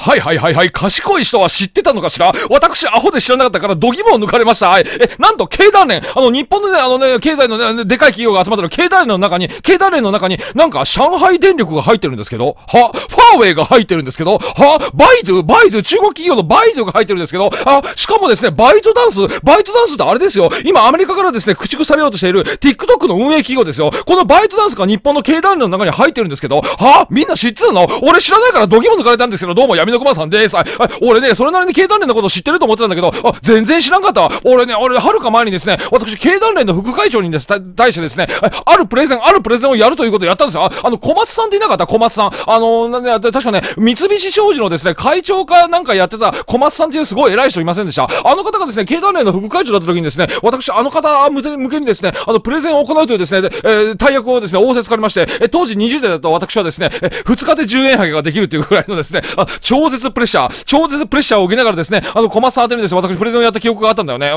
はいはいはいはい。賢い人は知ってたのかしら私、アホで知らなかったから、度肝を抜かれました。はい。え、なんと、経団連。あの、日本のね、あのね、経済のね、でかい企業が集まってる経団連の中に、経団連の中に、なんか、上海電力が入ってるんですけど、はファーウェイが入ってるんですけど、はバイドゥバイドゥ中国企業のバイドゥが入ってるんですけど、あ、しかもですね、バイトダンス、バイトダンスってあれですよ。今、アメリカからですね、駆逐されようとしている、TikTok の運営企業ですよ。このバイトダンスが日本の経団連の中に入ってるんですけど、はみんな知ってたの俺知らないから度肝抜かれたんですけど、どうもやめ上のさんです。俺ね、それなりに経団連のこと知ってると思ってたんだけど、あ、全然知らんかったわ。俺ね、俺、はるか前にですね、私、経団連の副会長にです、対してですね、あるプレゼン、あるプレゼンをやるということをやったんですよ。あの、小松さんっていなかった小松さん。あの、ね、確かね、三菱商事のですね、会長かなんかやってた小松さんっていうすごい偉い人いませんでした。あの方がですね、経団連の副会長だった時にですね、私、あの方向けにですね、あの、プレゼンを行うというですね、えー、大役をですね、仰せつかりまして、え当時20代だった私はですね、え2日で10円ハゲができるというぐらいのですね、あ、超超絶プレッシャー、超絶プレッシャーを受けながらですね、あの、コマサーテルです私プレゼンをやった記憶があったんだよね。だ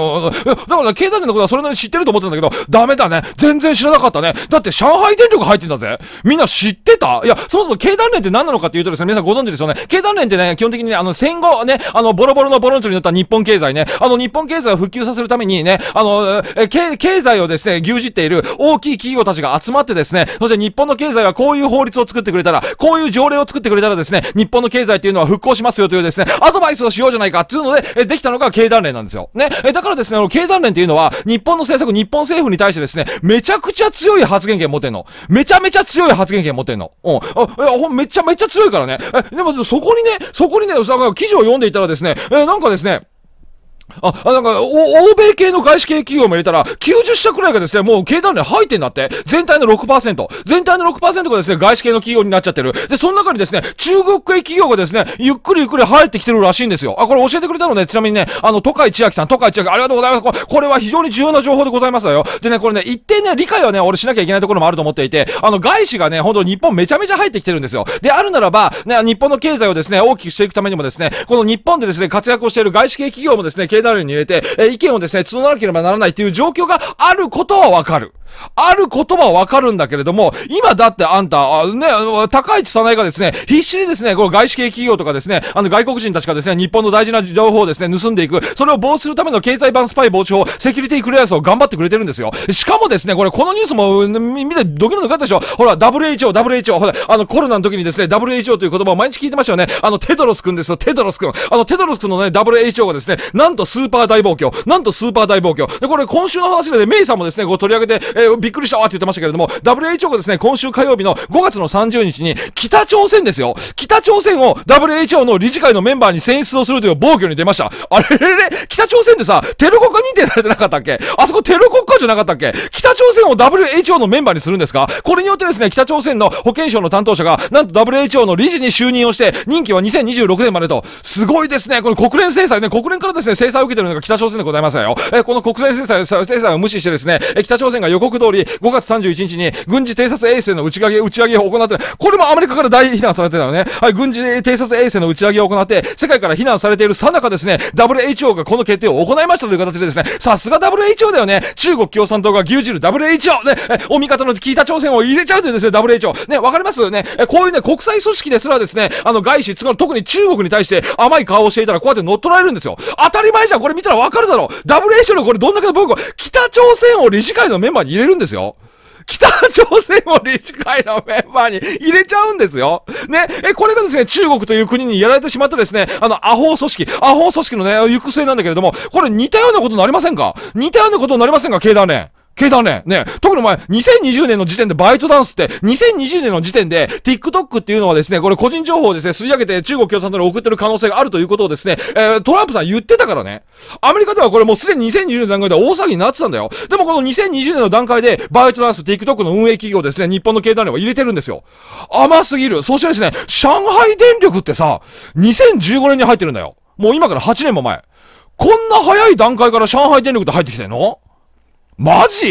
から、ね、経団連のことはそれなりに知ってると思ってたんだけど、ダメだね。全然知らなかったね。だって上海電力入ってんだぜ。みんな知ってたいや、そもそも経団連って何なのかっていうとですね、皆さんご存知ですよね。経団連ってね、基本的にね、あの、戦後ね、あの、ボロボロのボロンチョになった日本経済ね、あの、日本経済を復旧させるためにね、あの、え、経、経済をですね、牛耳っている大きい企業たちが集まってですね、そして日本の経済はこういう法律を作ってくれたら、こういう条例を作ってくれたらですね、日本の経済っていうのは復興しますよというですね、アドバイスをしようじゃないかっていうので、えできたのが経団連なんですよ。ね。えだからですね、あの、経団連っていうのは、日本の政策、日本政府に対してですね、めちゃくちゃ強い発言権持ってんの。めちゃめちゃ強い発言権持ってんの。うん。あ、いや、ほん、めちゃめちゃ強いからね。え、でも、そこにね、そこにね、記事を読んでいたらですね、えなんかですね、あ、なんか、欧米系の外資系企業も入れたら、90社くらいがですね、もう経団連入ってんだって。全体の6%。全体の6%がですね、外資系の企業になっちゃってる。で、その中にですね、中国系企業がですね、ゆっくりゆっくり入ってきてるらしいんですよ。あ、これ教えてくれたのね、ちなみにね、あの、都会千秋さん、都会千秋、ありがとうございます。これ、これは非常に重要な情報でございますよ。でね、これね、一定ね、理解はね、俺しなきゃいけないところもあると思っていて、あの、外資がね、本当日本めちゃめちゃ入ってきてるんですよ。で、あるならば、ね、日本の経済をですね、大きくしていくためにもですね、この日本でですね、活躍をしている外資系企業もですね、携帯に入れて、えー、意見をですね、募らなければならないっていう状況があることはわかる。あることはわかるんだけれども、今だってあんた、あね、高市ないがですね、必死にですね、この外資系企業とかですね、あの外国人たちがですね、日本の大事な情報をですね、盗んでいく、それを防止するための経済版スパイ防止法、セキュリティクレアスを頑張ってくれてるんですよ。しかもですね、これ、このニュースも、見て、ドキュメントかったでしょほら、WHO、WHO、ほら、あの、コロナの時にですね、WHO という言葉を毎日聞いてましたよね。あの、テドロス君ですよ、テドロス君。あの、テドロス君のね、WHO がですね、なんととスーパー大暴挙。なんとスーパー大暴挙。で、これ今週の話でね、メイさんもですね、こう取り上げて、えー、びっくりしたわって言ってましたけれども、WHO がですね、今週火曜日の5月の30日に、北朝鮮ですよ。北朝鮮を WHO の理事会のメンバーに選出をするという暴挙に出ました。あれれれ北朝鮮でさ、テロ国家認定されてなかったっけあそこテロ国家じゃなかったっけ北朝鮮を WHO のメンバーにするんですかこれによってですね、北朝鮮の保健省の担当者が、なんと WHO の理事に就任をして、任期は2026年までと。すごいですね。この国連制裁ね、国連からですね、制裁裁を受けてるのが北朝鮮でございますよ。えこの国際制裁制裁を無視してですね、え北朝鮮が予告通り5月31日に軍事偵察衛星の打ち上げ、打ち上げを行って、これもアメリカから大非難されてたよね。はい、軍事偵察衛星の打ち上げを行って、世界から非難されているさなかですね、WHO がこの決定を行いましたという形でですね、さすが WHO だよね。中国共産党が牛耳る WHO。ね、えお味方の北朝鮮を入れちゃうというですね、WHO。ね、わかりますね。えこういうね、国際組織ですらですね、あの外資、つまり特に中国に対して甘い顔をしていたらこうやって乗っ取られるんですよ。当たり前ないじゃんこれ見たらわかるだろ !WHO のこれどんだけの文句北朝鮮を理事会のメンバーに入れるんですよ北朝鮮を理事会のメンバーに入れちゃうんですよ。ね。え、これがですね、中国という国にやられてしまったですね、あの、アホ組織、アホ組織のね、行く末なんだけれども、これ似たようなことになりませんか似たようなことになりませんか経団連。経だね。ね。特にお前、2020年の時点でバイトダンスって、2020年の時点で、TikTok っていうのはですね、これ個人情報をですね、吸い上げて中国共産党に送ってる可能性があるということをですね、えー、トランプさん言ってたからね。アメリカではこれもうすでに2020年の段階で大騒ぎになってたんだよ。でもこの2020年の段階で、バイトダンス、TikTok の運営企業ですね、日本の経団連は入れてるんですよ。甘すぎる。そしてですね、上海電力ってさ、2015年に入ってるんだよ。もう今から8年も前。こんな早い段階から上海電力って入ってきてんのマジ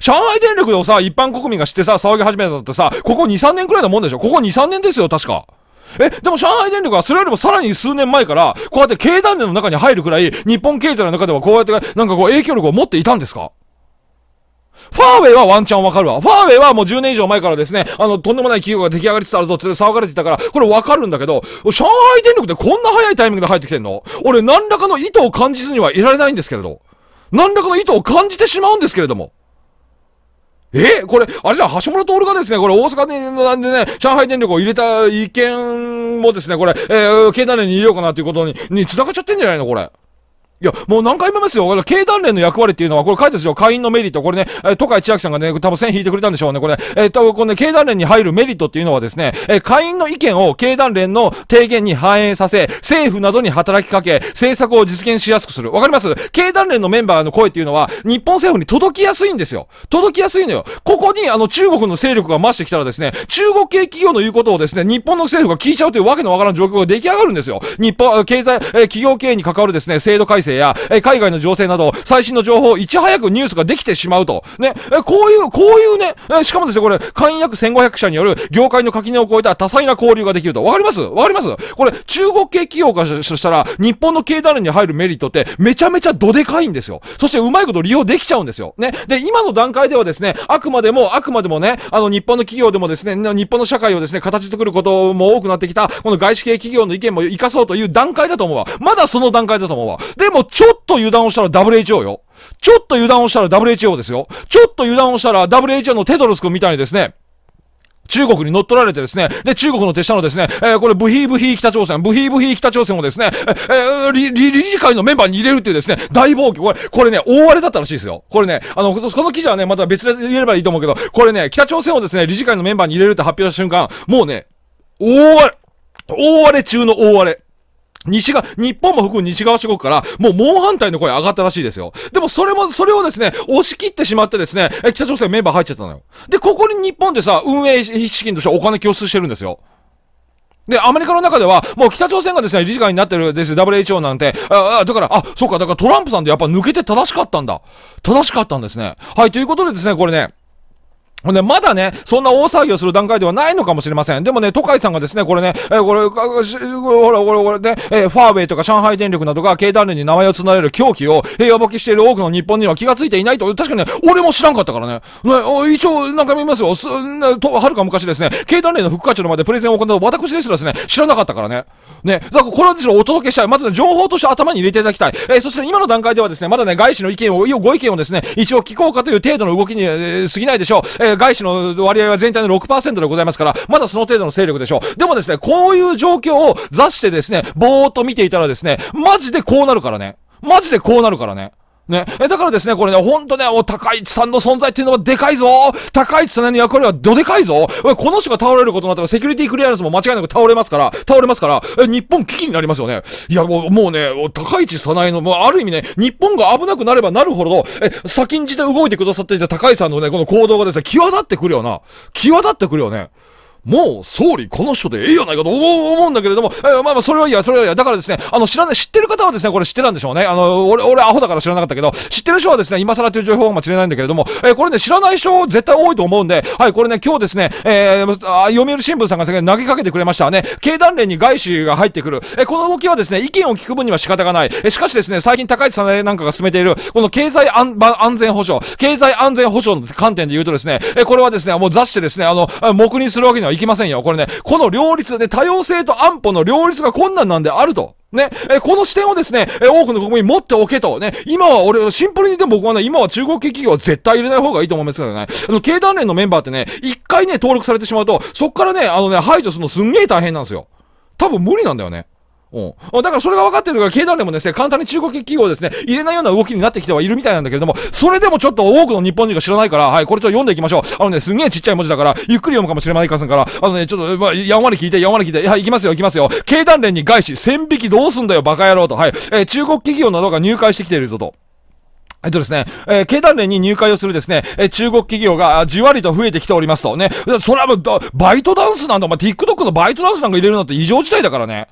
上海電力のさ、一般国民が知ってさ、騒ぎ始めたのってさ、ここ2、3年くらいのもんでしょここ2、3年ですよ、確か。え、でも上海電力はそれよりもさらに数年前から、こうやって経団連の中に入るくらい、日本経済の中ではこうやって、なんかこう影響力を持っていたんですかファーウェイはワンチャンわかるわ。ファーウェイはもう10年以上前からですね、あの、とんでもない企業が出来上がりつつあるぞって騒がれてたから、これわかるんだけど、上海電力ってこんな早いタイミングで入ってきてんの俺何らかの意図を感じずにはいられないんですけれど。何らかの意図を感じてしまうんですけれども。えこれ、あれじゃ橋本徹がですね、これ大阪に、なんでね、上海電力を入れた意見もですね、これ、えー、経団連に入れようかなということに、に繋がっちゃってんじゃないのこれ。いや、もう何回も言いますよ。経団連の役割っていうのは、これ書いてですよ。会員のメリット。これね、えー、都会千秋さんがね、多分線引いてくれたんでしょうね。これ、えー、多分この、ね、経団連に入るメリットっていうのはですね、えー、会員の意見を経団連の提言に反映させ、政府などに働きかけ、政策を実現しやすくする。わかります経団連のメンバーの声っていうのは、日本政府に届きやすいんですよ。届きやすいのよ。ここに、あの、中国の勢力が増してきたらですね、中国系企業の言うことをですね、日本の政府が聞いちゃうというわけのわからん状況が出来上がるんですよ。日本、経済、えー、企業経営に関わるですね、制度改正制や、え海外の情勢など、最新の情報をいち早くニュースができてしまうと。ね、えこういう、こういうね、えしかもですね、これ、会員約1500社による業界の垣根を越えた多彩な交流ができると。わかりますわかりますこれ、中国系企業からしたら、日本の経団連に入るメリットって、めちゃめちゃどでかいんですよ。そして、うまいこと利用できちゃうんですよ。ね。で、今の段階ではですね、あくまでも、あくまでもね、あの、日本の企業でもですね、日本の社会をですね、形作ることも多くなってきた、この外資系企業の意見も生かそうという段階だと思うわ。まだその段階だと思うわ。でもちょっと油断をしたら WHO よ。ちょっと油断をしたら WHO ですよ。ちょっと油断をしたら WHO のテドロス君みたいにですね、中国に乗っ取られてですね、で、中国の手下のですね、えー、これ、ブヒーブヒー北朝鮮、ブヒーブヒー北朝鮮をですね、えー、理、理事会のメンバーに入れるっていうですね、大暴挙。これ、これね、大荒れだったらしいですよ。これね、あの、この記事はね、また別で言えればいいと思うけど、これね、北朝鮮をですね、理事会のメンバーに入れるって発表した瞬間、もうね、大荒れ、大荒れ中の大荒れ。西が、日本も含む西側諸国から、もう猛反対の声上がったらしいですよ。でもそれも、それをですね、押し切ってしまってですね、え北朝鮮メンバー入っちゃったのよ。で、ここに日本でさ、運営資金としてお金供出してるんですよ。で、アメリカの中では、もう北朝鮮がですね、理事会になってるです、WHO なんて、ああ、だから、あ、そうか、だからトランプさんでやっぱ抜けて正しかったんだ。正しかったんですね。はい、ということでですね、これね、ほんで、まだね、そんな大騒ぎをする段階ではないのかもしれません。でもね、都会さんがですね、これね、えー、これ、ほら、これ、これね、えー、ファーウェイとか上海電力などが経団連に名前を連ねる狂気を平和ぼきしている多くの日本には気がついていないと、確かにね、俺も知らんかったからね。ね一応、なんか見ますよ。す、ね、と、はるか昔ですね、経団連の副課長の前でプレゼンを行った私ですらですね、知らなかったからね。ね、だからこれはですね、お届けしたい。まずね、情報として頭に入れていただきたい。えー、そして、今の段階ではですね、まだね、外資の意見を、ご意見をですね、一応聞こうかという程度の動きに、えー、過ぎないでしょう。えー外資の割合は全体の6%でございますから、まだその程度の勢力でしょう。でもですね、こういう状況を座してですね、ぼーっと見ていたらですね、マジでこうなるからね。マジでこうなるからね。ね。え、だからですね、これね、ほんとね、お、高市さんの存在っていうのはでかいぞ高市さんの役割はどでかいぞこの人が倒れることになったらセキュリティクリアランスも間違いなく倒れますから、倒れますから、え、日本危機になりますよね。いや、もう、もうね、高市さないの、もうある意味ね、日本が危なくなればなるほど、え、先んじて動いてくださっていた高市さんのね、この行動がですね、際立ってくるよな。際立ってくるよね。もう総理この人でええやないかと思うんだけれども、えー、まあまあ、それはいいや、それはいいや。だからですね、あの、知らない、知ってる方はですね、これ知ってたんでしょうね。あの、俺、俺アホだから知らなかったけど、知ってる人はですね、今更という情報が知れないんだけれども、えー、これね、知らない人絶対多いと思うんで、はい、これね、今日ですね、えー、読売新聞さんが先投げかけてくれましたね。経団連に外資が入ってくる。えー、この動きはですね、意見を聞く分には仕方がない。えー、しかしですね、最近高市さんなんかが進めている、この経済安安全保障、経済安全保障の観点で言うとですね、えー、これはですね、もう雑誌でですね、あの、黙認するわけにはいきませんよ。これね、この両立、ね、多様性と安保の両立が困難なんであると。ね、え、この視点をですね、え、多くの国民持っておけと、ね、今は俺、シンプルにでも僕はね、今は中国系企業は絶対入れない方がいいと思いますけどね、あの、経団連のメンバーってね、一回ね、登録されてしまうと、そっからね、あのね、排除するのすんげえ大変なんですよ。多分無理なんだよね。うん。だからそれが分かってるから、経団連もですね、簡単に中国企業ですね、入れないような動きになってきてはいるみたいなんだけれども、それでもちょっと多くの日本人が知らないから、はい、これちょっと読んでいきましょう。あのね、すんげえちっちゃい文字だから、ゆっくり読むかもしれませんから、あのね、ちょっと、まあ、やんわり聞いて、やんわり聞いて、はい、行きますよ、行きますよ。経団連に外資、千匹どうすんだよ、バカ野郎と。はい、えー、中国企業などが入会してきているぞと。えっとですね、えー、経団連に入会をするですね、えー、中国企業がじわりと増えてきておりますとね、それはもう、バイトダンスなんだ、お前 TikTok のバイトダンスなんか入れるなんて異常事態だからね。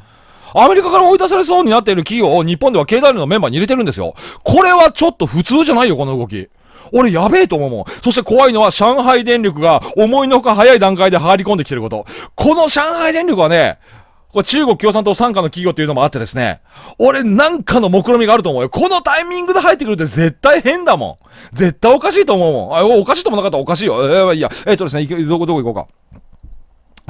アメリカから追い出されそうになっている企業を日本では経団連のメンバーに入れてるんですよ。これはちょっと普通じゃないよ、この動き。俺やべえと思うもん。そして怖いのは上海電力が思いのほか早い段階で入り込んできてること。この上海電力はね、これ中国共産党傘下の企業っていうのもあってですね、俺なんかの目論みがあると思うよ。このタイミングで入ってくるって絶対変だもん。絶対おかしいと思うもん。あ、おかしいともなかったらおかしいよ。えー、いや、えー、っとですね、どこ、どこ行こうか。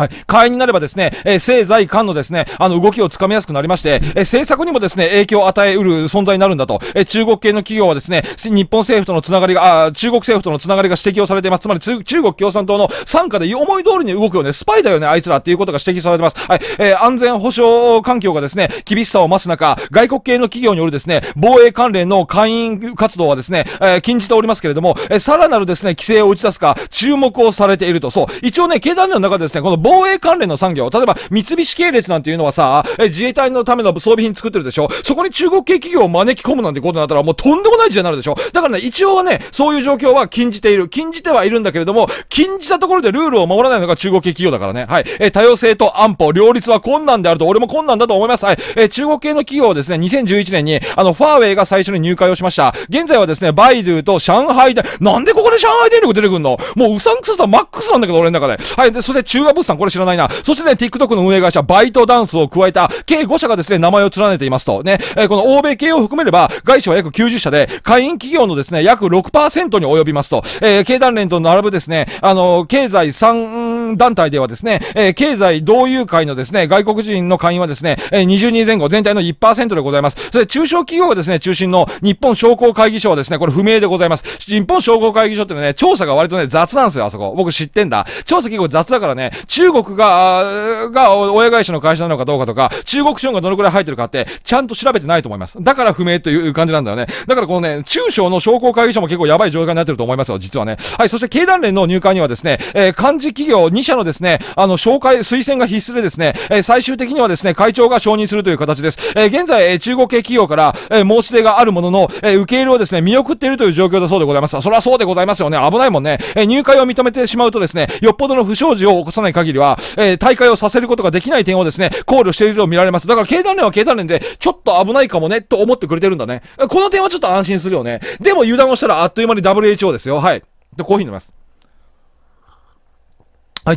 はい、会員になればですね、えー、政財官のですね、あの、動きをつかみやすくなりまして、えー、政策にもですね、影響を与えうる存在になるんだと、えー、中国系の企業はですね、日本政府とのつながりが、あ中国政府とのつながりが指摘をされています。つまり中国共産党の傘下で思い通りに動くよね、スパイだよね、あいつらっていうことが指摘されてます。はい、えー、安全保障環境がですね、厳しさを増す中、外国系の企業によるですね、防衛関連の会員活動はですね、えー、禁じておりますけれども、えー、さらなるですね、規制を打ち出すか、注目をされていると。そう。一応ね、経団連の中でですね、この防衛関連の産業、例えば三菱系列なんていうのはさ、え自衛隊のための装備品作ってるでしょそこに中国系企業を招き込むなんてことになったらもうとんでもない時代になるでしょだからね、一応はね、そういう状況は禁じている。禁じてはいるんだけれども、禁じたところでルールを守らないのが中国系企業だからね。はい。え多様性と安保、両立は困難であると、俺も困難だと思います。はい。え中国系の企業ですね、2011年に、あの、ファーウェイが最初に入会をしました。現在はですね、バイドゥと上海で、なんでここで上海電力出てくんのもううさんくささマックスなんだけど、俺の中で。はい。で、そして中和物産さん、これ知らないな。そしてね、TikTok の運営会社、バイトダンスを加えた、計5社がですね、名前を連ねていますと。ね、えー、この欧米系を含めれば、外資は約90社で、会員企業のですね、約6%に及びますと。えー、経団連と並ぶですね、あの経済3団体ではですね、えー、経済同友会のですね、外国人の会員はですね、えー、20人前後、全体の1%でございます。それ中小企業がですね、中心の日本商工会議所はですね、これ不明でございます。日本商工会議所ってのはね、調査が割とね、雑なんですよ、あそこ。僕知ってんだ。調査結構雑だからね、中中国が、が親会社の会社なのかどうかとか、中国資本がどのくらい入ってるかって、ちゃんと調べてないと思います。だから不明という感じなんだよね。だからこのね、中小の商工会議所も結構やばい状況になってると思いますよ、実はね。はい、そして経団連の入会にはですね、えー、漢字企業2社のですね、あの、紹介、推薦が必須でですね、えー、最終的にはですね、会長が承認するという形です。えー、現在、え中国系企業から、え申し出があるものの、え受け入れをですね、見送っているという状況だそうでございます。そりゃそうでございますよね。危ないもんね。え入会を認めてしまうとですね、よっぽどの不祥事を起こさない限り限りは、えー、大会をさせることができない点をですね、考慮していると見られます。だから経団連は経団連で、ちょっと危ないかもね、と思ってくれてるんだね。この点はちょっと安心するよね。でも油断をしたらあっという間に WHO ですよ。はい。で、コーヒー飲みます。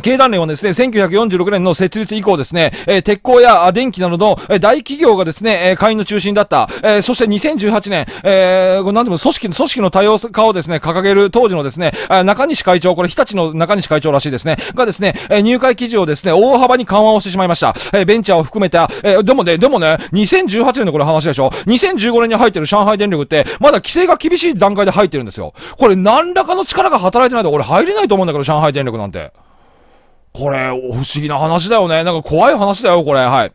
経団連はですね、1946年の設立以降ですね、えー、鉄鋼や電気などの大企業がですね、え会員の中心だった。えー、そして2018年、えー、何でも組織の、組織の多様化をですね、掲げる当時のですね、中西会長、これ日立の中西会長らしいですね、がですね、え入会基準をですね、大幅に緩和をしてしまいました。えベンチャーを含めた、えでもね、でもね、2018年のこれ話でしょ。2015年に入ってる上海電力って、まだ規制が厳しい段階で入ってるんですよ。これ何らかの力が働いてないと俺入れないと思うんだけど、上海電力なんて。これ、不思議な話だよね。なんか怖い話だよ、これ。はい。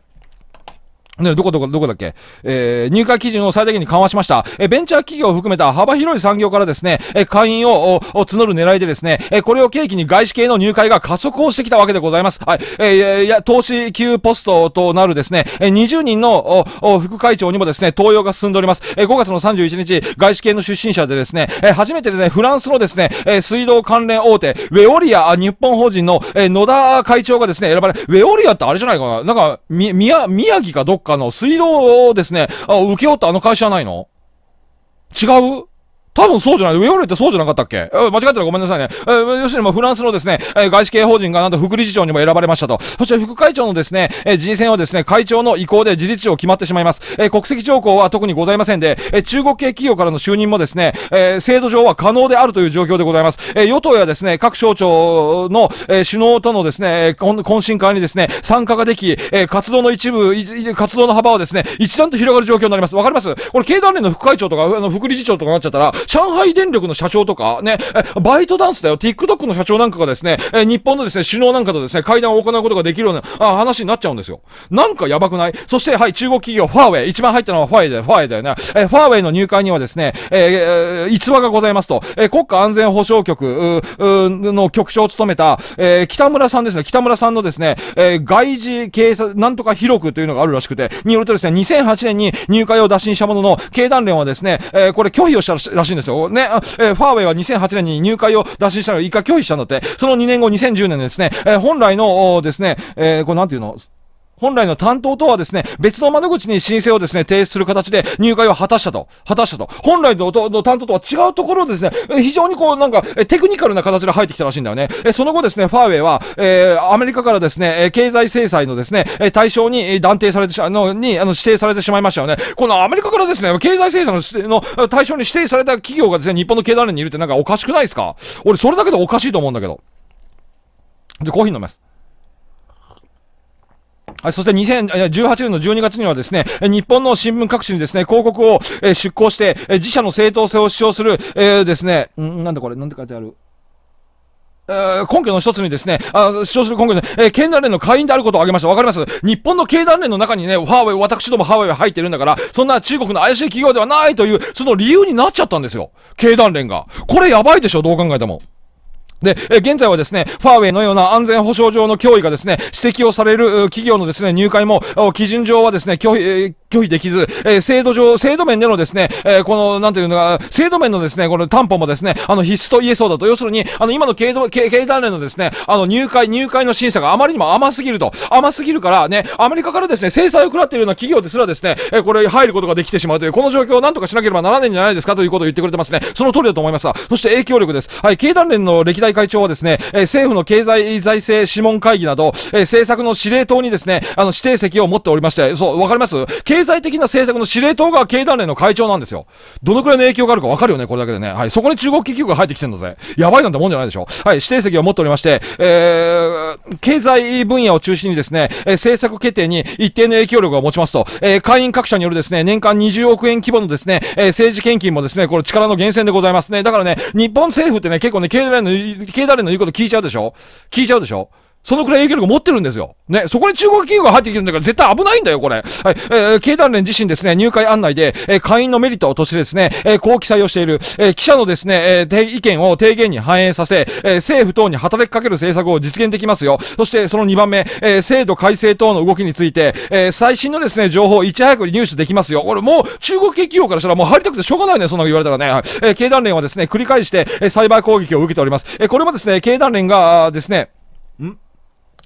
ね、どこどこ、どこだっけえー、入会基準を最大限に緩和しました。えー、ベンチャー企業を含めた幅広い産業からですね、えー、会員を、を募る狙いでですね、えー、これを契機に外資系の入会が加速をしてきたわけでございます。はい。えー、いや、投資級ポストとなるですね、えー、20人の、お、お、副会長にもですね、登用が進んでおります。えー、5月の31日、外資系の出身者でですね、えー、初めてですね、フランスのですね、えー、水道関連大手、ウェオリア日本法人の、えー、野田会長がですね、選ばれ、ウェオリアってあれじゃないかななんか、み、宮、宮城かどっ他かの水道をですね、あ、受け負ったあの会社ないの違う多分そうじゃない。ウェオレってそうじゃなかったっけ、間違ったらごめんなさいね。えー、要するに、フランスのですね、えー、外資系法人がなんと副理事長にも選ばれましたと。そして副会長のですね、えー、人選はですね、会長の意向で事実上決まってしまいます。えー、国籍条項は特にございませんで、えー、中国系企業からの就任もですね、えー、制度上は可能であるという状況でございます。えー、与党やですね、各省庁の、えー、首脳とのですね、懇親会にですね、参加ができ、えー、活動の一部、活動の幅はですね、一段と広がる状況になります。わかりますこれ、経団連の副会長とか、あの副理事長とかになっちゃったら、上海電力の社長とか、ね、バイトダンスだよ、TikTok の社長なんかがですね、日本のですね、首脳なんかとですね、会談を行うことができるような、あ話になっちゃうんですよ。なんかやばくないそして、はい、中国企業、ファーウェイ。一番入ったのはファーウェイだよ、ファーウェイだよね。えファーウェイの入会にはですね、えー、逸話がございますと、え国家安全保障局、の局長を務めた、えー、北村さんですね、北村さんのですね、えー、外事警察、なんとか広くというのがあるらしくて、によるとですね、2008年に入会を打診したものの、経団連はですね、えー、これ拒否をしたらしいいんですよ。ね、えー、ファーウェイは2008年に入会を打診したのに、一回拒否したんだって、その2年後2010年ですね、えー、本来の、ですね、えー、これなんていうの本来の担当とはですね、別の窓口に申請をですね、提出する形で入会を果たしたと。果たしたと。本来の担当とは違うところですね、非常にこう、なんか、テクニカルな形で入ってきたらしいんだよね。その後ですね、ファーウェイは、えー、アメリカからですね、経済制裁のですね、対象に断定されてし、うの、に、あの、指定されてしまいましたよね。このアメリカからですね、経済制裁のの対象に指定された企業がですね、日本の経団連にいるってなんかおかしくないですか俺、それだけでおかしいと思うんだけど。で、コーヒー飲みます。そして2018年の12月にはですね、日本の新聞各紙にですね、広告を出稿して、自社の正当性を主張する、えー、ですね、んなんだこれ、なんて書いてある根拠の一つにですね、あ主張する根拠で、えー、経団連の会員であることを挙げました。わかります日本の経団連の中にね、ハァーウェイ、私どもハーウェイは入ってるんだから、そんな中国の怪しい企業ではないという、その理由になっちゃったんですよ。経団連が。これやばいでしょ、どう考えても。で、え現在はですね、ファーウェイのような安全保障上の脅威がですね、指摘をされる企業のですね、入会も、基準上はですね、拒否、拒否できず、えー、制度上、制度面でのですね、えー、この、なんていうのが、制度面のですね、この担保もですね、あの、必須と言えそうだと。要するに、あの、今の経経団連のですね、あの、入会、入会の審査があまりにも甘すぎると。甘すぎるから、ね、アメリカからですね、制裁を食らっているような企業ですらですね、えー、これ入ることができてしまうという、この状況をなんとかしなければならないんじゃないですかということを言ってくれてますね。その通りだと思いますそして影響力です。はい、経団連の歴代会長はですね、えー、政府の経済財政諮問会議など、えー、政策の司令塔にですね、あの、指定席を持っておりまして、そう、わかります経経済的な政策の司令塔が経団連の会長なんですよ。どのくらいの影響があるかわかるよね、これだけでね。はい。そこに中国企業が入ってきてんだぜ。やばいなんてもんじゃないでしょ。はい。指定席を持っておりまして、えー、経済分野を中心にですね、え政策決定に一定の影響力を持ちますと、えー、会員各社によるですね、年間20億円規模のですね、えー、政治献金もですね、これ力の源泉でございますね。だからね、日本政府ってね、結構ね、経団連の、経団連の言うこと聞いちゃうでしょ聞いちゃうでしょそのくらい影響力持ってるんですよ。ね、そこに中国企業が入ってきてるんだから絶対危ないんだよ、これ。はい、えー、経団連自身ですね、入会案内で、えー、会員のメリットとしてですね、えー、こう記載をしている、えー、記者のですね、えー、意見を提言に反映させ、えー、政府等に働きかける政策を実現できますよ。そして、その2番目、えー、制度改正等の動きについて、えー、最新のですね、情報をいち早く入手できますよ。これもう、中国系企業からしたらもう入りたくてしょうがないね、そんなの言われたらね。はい、えー、経団連はですね、繰り返して、えー、サイバー攻撃を受けております。えー、これもですね、経団連がですね、ん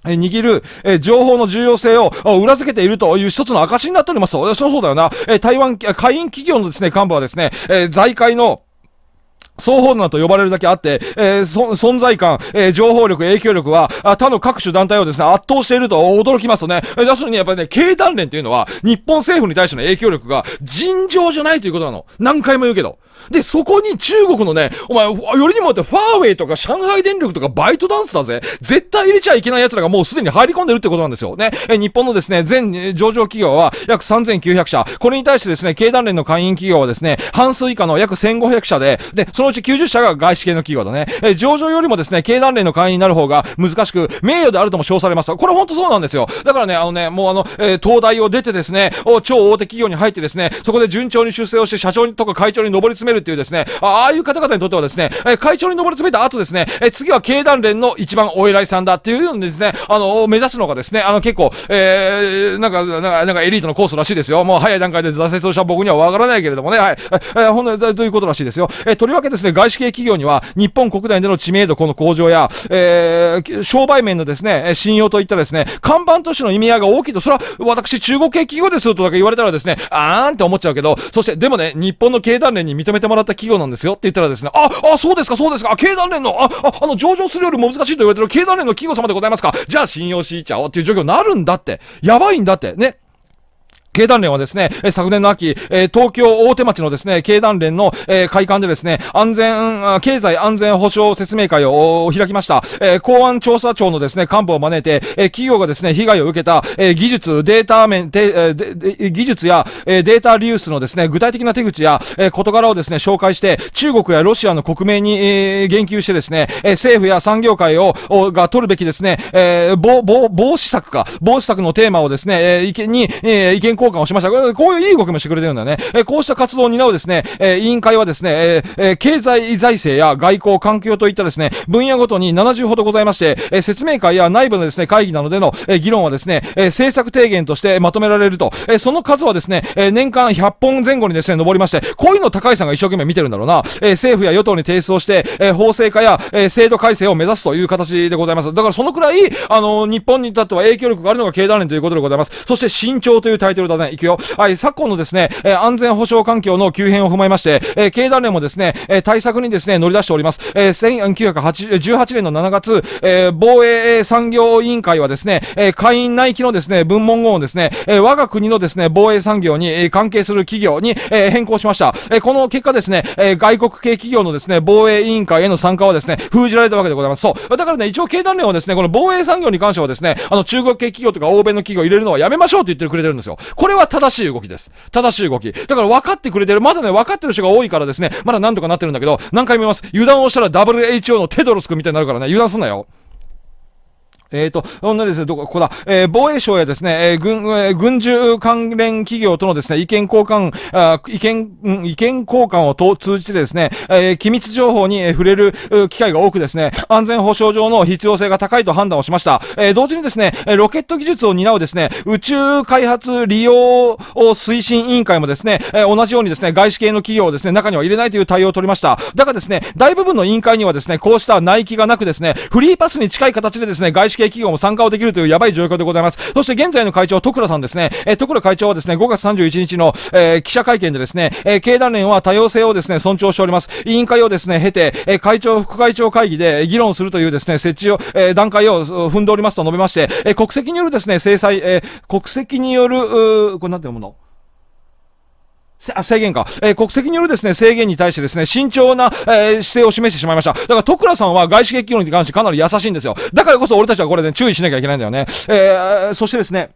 え握る、え情報の重要性を裏付けているという一つの証になっております。そうそうだよな。え台湾、会員企業のですね、幹部はですね、え財界の双方なと呼ばれるだけあって、えー、存在感、えー、情報力、影響力は、他の各種団体をですね、圧倒していると驚きますよね。要するに、やっぱりね、経団連というのは、日本政府に対しての影響力が尋常じゃないということなの。何回も言うけど。で、そこに中国のね、お前、よりにもよってファーウェイとか上海電力とかバイトダンスだぜ。絶対入れちゃいけない奴らがもうすでに入り込んでるってことなんですよ。ね。え、日本のですね、全上場企業は約3900社。これに対してですね、経団連の会員企業はですね、半数以下の約1500社で、で、そのうち90社が外資系の企業だね。え、上場よりもですね、経団連の会員になる方が難しく、名誉であるとも称されます。これほんとそうなんですよ。だからね、あのね、もうあの、えー、東大を出てですね、超大手企業に入ってですね、そこで順調に出世をして社長とか会長に上り詰めるっていうですね、ああいう方々にとってはですね、え会長に上り詰めた後ですね、え次は経団連の一番お偉いさんだっていうようにですね、あの、目指すのがですね、あの結構、えー、なんか、なんか、なんかエリートのコースらしいですよ。もう早い段階で挫折をした僕にはわからないけれどもね、はい。えー、ほんということらしいですよ。えー、とりわけですね、外資系企業には、日本国内での知名度この向上や、えー、商売面のですね、信用といったですね、看板都市の意味合いが大きいと、それは私中国系企業ですとだけ言われたらですね、あーんって思っちゃうけど、そしてでもね、日本の経団連に認めめてもらった企業なんですよって言ったらですね、あ、あ、そうですか、そうですか、経団連の、あ、あ、あの、上場するよりも難しいと言われてる経団連の企業様でございますか、じゃあ信用しちゃおうっていう状況になるんだって、やばいんだって、ね。経団連はですね、昨年の秋、東京大手町のですね、経団連の、会館でですね、安全、経済安全保障説明会を開きました。公安調査庁のですね、幹部を招いて、企業がですね、被害を受けた、技術、データ面、技術や、データリースのですね、具体的な手口や、事柄をですね、紹介して、中国やロシアの国名に、言及してですね、政府や産業界を、が取るべきですね、防止策か、防止策のテーマをですね、見に、意見交交換をしました。こういういい動きもしてくれてるんだよね。えこうした活動を担うですね、え委員会はですね、ええ経済財政や外交、環境といったですね、分野ごとに70ほどございまして、え説明会や内部のですね、会議などでの、え議論はですね、え政策提言としてまとめられると、えその数はですね、え年間100本前後にですね、上りまして、こういうの高井さんが一生懸命見てるんだろうな。え政府や与党に提出をして、え法制化や、え制度改正を目指すという形でございます。だからそのくらい、あの日本に至っては影響力があるのが経団連ということでございます。そして、慎重というタイトルだ方面、行くよ。はい、昨今のですね、え安全保障環境の急変を踏まえまして、え経団連もですね、え対策にですね、乗り出しております。え1918年の7月、え防衛産業委員会はですね、え会員内規のですね、文文言をですね、え我が国のですね、防衛産業に、え関係する企業に、え変更しました。えこの結果ですね、え外国系企業のですね、防衛委員会への参加はですね、封じられたわけでございます。そう。だからね、一応経団連はですね、この防衛産業に関してはですね、あの中国系企業とか欧米の企業を入れるのはやめましょうって言ってくれてるんですよ。これは正しい動きです。正しい動き。だから分かってくれてる、まだね、分かってる人が多いからですね、まだ何とかなってるんだけど、何回も言います。油断をしたら WHO のテドロス君みたいになるからね、油断すんなよ。えっ、ー、と、ほんでですね、どこ、ここだ、えー、防衛省やですね、えー、軍、えー、軍需関連企業とのですね、意見交換、あ意見、意見交換をと通じてですね、えー、機密情報に、え触れる機会が多くですね、安全保障上の必要性が高いと判断をしました。えー、同時にですね、ロケット技術を担うですね、宇宙開発利用推進委員会もですね、えー、同じようにですね、外資系の企業をですね、中には入れないという対応を取りました。だがですね、大部分の委員会にはですね、こうした内規がなくですね、フリーパスに近い形でですね、外資系企業も参加をできるというやばい状況でございます。そして現在の会長、徳倉さんですね。えー、徳倉会長はですね、5月31日の、えー、記者会見でですね、えー、経団連は多様性をですね、尊重しております。委員会をですね、経て、えー、会長、副会長会議で議論するというですね、設置を、えー、段階を踏んでおりますと述べまして、えー、国籍によるですね、制裁、えー、国籍による、うこれなんて読むのあ、制限か。えー、国籍によるですね、制限に対してですね、慎重な、えー、姿勢を示してしまいました。だから、徳倉さんは外資系企業に関してかなり優しいんですよ。だからこそ俺たちはこれで、ね、注意しなきゃいけないんだよね。えー、そしてですね、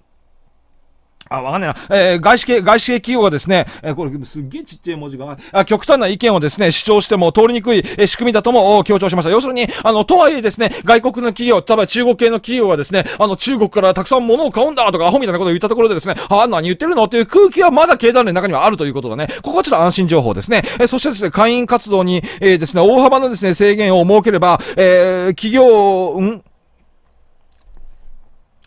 あ、わかんねえな。えー、外資系、外資系企業がですね、えー、これすっげえちっちゃい文字が、あ極端な意見をですね、主張しても通りにくい、え仕組みだとも強調しました。要するに、あの、とはいえですね、外国の企業、例えば中国系の企業がですね、あの、中国からたくさん物を買うんだとか、アホみたいなことを言ったところでですね、あ、何言ってるのという空気はまだ経団連の中にはあるということだね。ここはちょっと安心情報ですね。えそしてですね、会員活動に、えー、ですね、大幅なですね、制限を設ければ、えー、企業、ん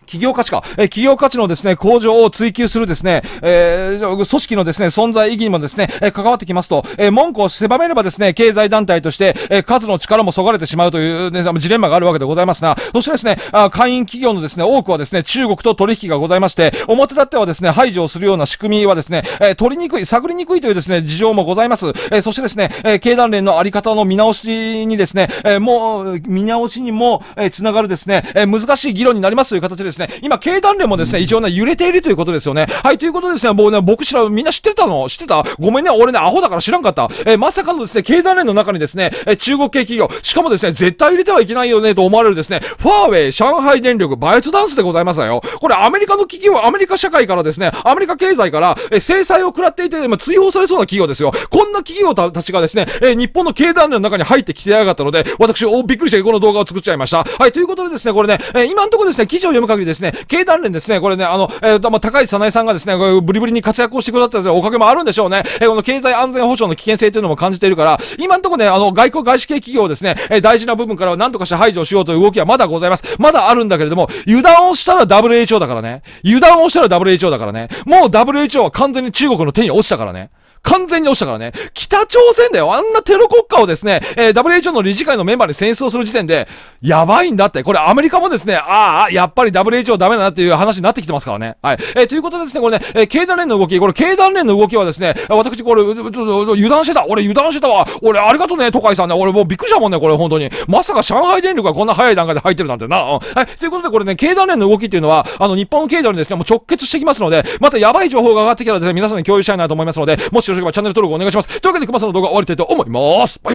企業価値か、え企業価値のですね、向上を追求するですね、えー、組織のですね、存在意義にもですね、え関わってきますと、え文句を狭めればですね、経済団体として、え数の力もそがれてしまうという、ね、ジレンマがあるわけでございますが、そしてですね、あ会員企業のですね、多くはですね、中国と取引がございまして、表立ってはですね、排除をするような仕組みはですね、え取りにくい、探りにくいというですね、事情もございます。えそしてですね、え経団連のあり方の見直しにですね、えもう、見直しにも、えー、つながるですね、え難しい議論になりますという形でですね、今、経団連もですね、異常な揺れているということですよね。はい、ということですね、もうね、僕知ら、みんな知ってたの知ってたごめんね、俺ね、アホだから知らんかった。えー、まさかのですね、経団連の中にですね、えー、中国系企業、しかもですね、絶対入れてはいけないよね、と思われるですね、ファーウェイ、上海電力、バイトダンスでございますよ。これ、アメリカの企業、アメリカ社会からですね、アメリカ経済から、えー、制裁を食らっていて、今、追放されそうな企業ですよ。こんな企業たちがですね、え日本の経団連の中に入ってきてやがったので、私、お、びっくりして、この動画を作っちゃいました。はい、ということでですね、これね、え今んとこですね、記事を読む限りびですね、経団連ですね、これね、あの、えっ、ー、と、まあ、高市早苗さんがですね、ブリブリに活躍をしてくださったおかげもあるんでしょうね。えー、この経済安全保障の危険性というのも感じているから、今んとこね、あの、外交外資系企業ですね、えー、大事な部分からは何とかして排除しようという動きはまだございます。まだあるんだけれども、油断をしたら WHO だからね。油断をしたら WHO だからね。もう WHO は完全に中国の手に落ちたからね。完全に落ちたからね。北朝鮮だよ。あんなテロ国家をですね、えー、WHO の理事会のメンバーに戦争する時点で、やばいんだって。これアメリカもですね、ああ、やっぱり WHO ダメだなっていう話になってきてますからね。はい。えー、ということでですね、これね、えー、経団連の動き、これ経団連の動きはですね、私これ、油断してた。俺油断してたわ。俺ありがとうね、都会さんね。俺もうびっくりしたもんね、これ本当に。まさか上海電力がこんな早い段階で入ってるなんてな。うん、はい。ということでこれね、経団連の動きっていうのは、あの、日本経済にですね、もう直結してきますので、またやばい情報が上がってきたらですね、皆さんに共有したいなと思いますので、もしよろしければチャンネル登録お願いします。というわけで、熊さんの動画終わりたいと思います。バイ